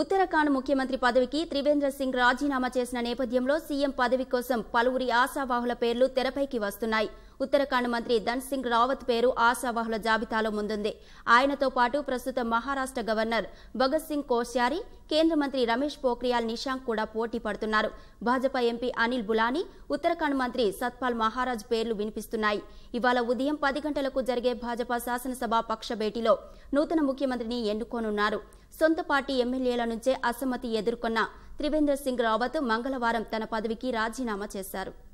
ఉత్తరాఖండ్ ముఖ్యమంత్రి పదవికి త్రివేంద్ర సింగ్ రాజీనామా చేసిన నేపథ్యంలో సీఎం పదవి కోసం పలువురి ఆశావాహుల పేర్లు తెరపైకి వస్తున్నాయి ఉత్తరాఖండ్ మంత్రి ధన్ సింగ్ రావత్ పేరు ఆశావాహుల జాబితాలో ముందుంది ఆయనతో పాటు ప్రస్తుత మహారాష్ట్ర గవర్నర్ భగత్ సింగ్ కోశ్యారి కేంద్ర మంత్రి రమేష్ పోఖ్రియాల్ నిశాంక్ కూడా పోటీ పడుతున్నారు భాజపా ఎంపీ అనిల్ బులాని ఉత్తరాఖండ్ మంత్రి సత్పాల్ మహారాజ్ పేర్లు వినిపిస్తున్నాయి ఇవాళ ఉదయం పది గంటలకు జరిగే భాజపా శాసనసభ పక్ష భేటీలో నూతన ముఖ్యమంత్రిని ఎన్నుకోనున్నారు సొంత పార్టీ ఎమ్మెల్యేల నుంచే అసమ్మతి ఎదుర్కొన్న త్రివేంద్ర సింగ్ రావత్ మంగళవారం తన పదవికి రాజీనామా చేశారు